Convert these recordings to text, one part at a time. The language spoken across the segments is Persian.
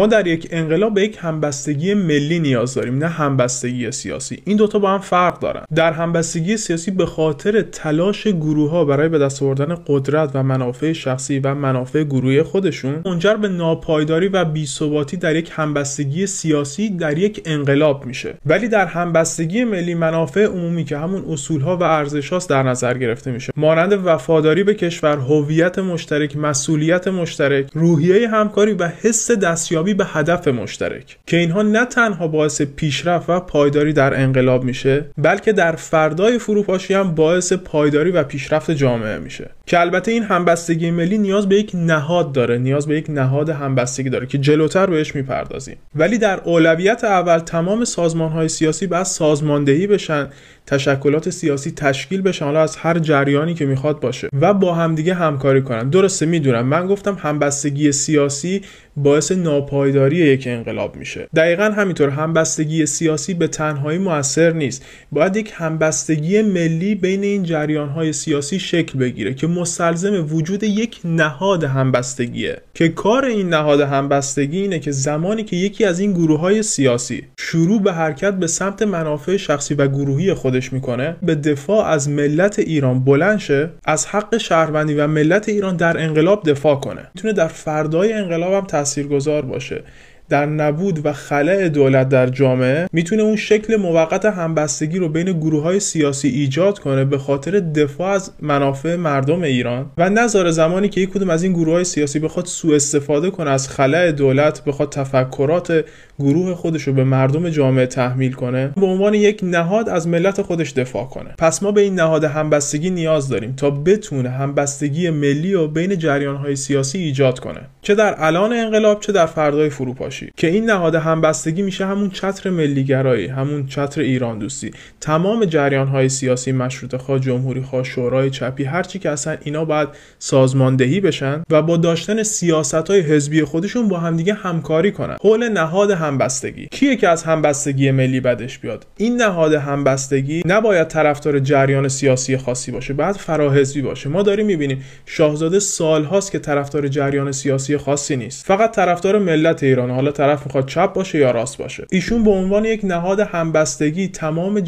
ما در یک انقلاب به یک همبستگی ملی نیاز داریم نه همبستگی سیاسی این دوتا با هم فرق دارن در همبستگی سیاسی به خاطر تلاش گروه ها برای به دست آوردن قدرت و منافع شخصی و منافع گروهی خودشون منجر به ناپایداری و بیثباتی در یک همبستگی سیاسی در یک انقلاب میشه ولی در همبستگی ملی منافع عمومی که همون اصول ها و ارزش هاست در نظر گرفته میشه مانند وفاداری به کشور هویت مشترک مسئولیت مشترک روحیه همکاری و حس دستیابی دستیابی به هدف مشترک که اینها نه تنها باعث پیشرفت و پایداری در انقلاب میشه بلکه در فردای فروپاشی هم باعث پایداری و پیشرفت جامعه میشه که البته این همبستگی ملی نیاز به یک نهاد داره نیاز به یک نهاد همبستگی داره که جلوتر بهش میپردازیم ولی در اولویت اول تمام سازمان های سیاسی باید سازماندهی بشن تشکلات سیاسی تشکیل بشن حالا از هر جریانی که میخواد باشه و با همدیگه همکاری کنن درسته میدونم من گفتم همبستگی سیاسی باعث ناپایداری یک انقلاب میشه دقیقا همینطور همبستگی سیاسی به تنهایی موثر نیست باید یک همبستگی ملی بین این جریانهای سیاسی شکل بگیره که مستلزم وجود یک نهاد همبستگیه که کار این نهاد همبستگی اینه که زمانی که یکی از این گروه های سیاسی شروع به حرکت به سمت منافع شخصی و گروهی خودش میکنه به دفاع از ملت ایران بلند شه از حق شهروندی و ملت ایران در انقلاب دفاع کنه میتونه در فردای انقلاب تاثیرگذار باشه در نبود و خلع دولت در جامعه میتونه اون شکل موقت همبستگی رو بین گروه های سیاسی ایجاد کنه به خاطر دفاع از منافع مردم ایران و نظر زمانی که یک کدوم از این گروه های سیاسی بخواد سوء استفاده کنه از خلع دولت بخواد تفکرات گروه خودش رو به مردم جامعه تحمیل کنه به عنوان یک نهاد از ملت خودش دفاع کنه پس ما به این نهاد همبستگی نیاز داریم تا بتونه همبستگی ملی رو بین جریان های سیاسی ایجاد کنه چه در الان انقلاب چه در فردای فروپاشی که این نهاد همبستگی میشه همون چتر ملیگرایی همون چتر ایران دوستی تمام جریان های سیاسی مشروطه خواه جمهوری خواه شورای چپی هرچی که اصلا اینا باید سازماندهی بشن و با داشتن سیاست های حزبی خودشون با همدیگه همکاری کنن حول نهاد همبستگی کیه که از همبستگی ملی بدش بیاد این نهاد همبستگی نباید طرفدار جریان سیاسی خاصی باشه بعد فراحزبی باشه ما داریم میبینیم شاهزاده سالهاست که طرفدار جریان سیاسی خاصی نیست فقط طرفدار ملت ایران حالا طرف میخواد چپ باشه یا راست باشه ایشون به عنوان یک نهاد همبستگی تمام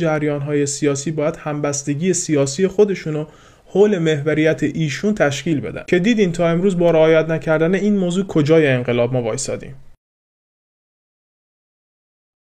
های سیاسی باید همبستگی سیاسی خودشونو حول محوریت ایشون تشکیل بدن که دیدین تا امروز با رعایت نکردن این موضوع کجای انقلاب ما وایسادیم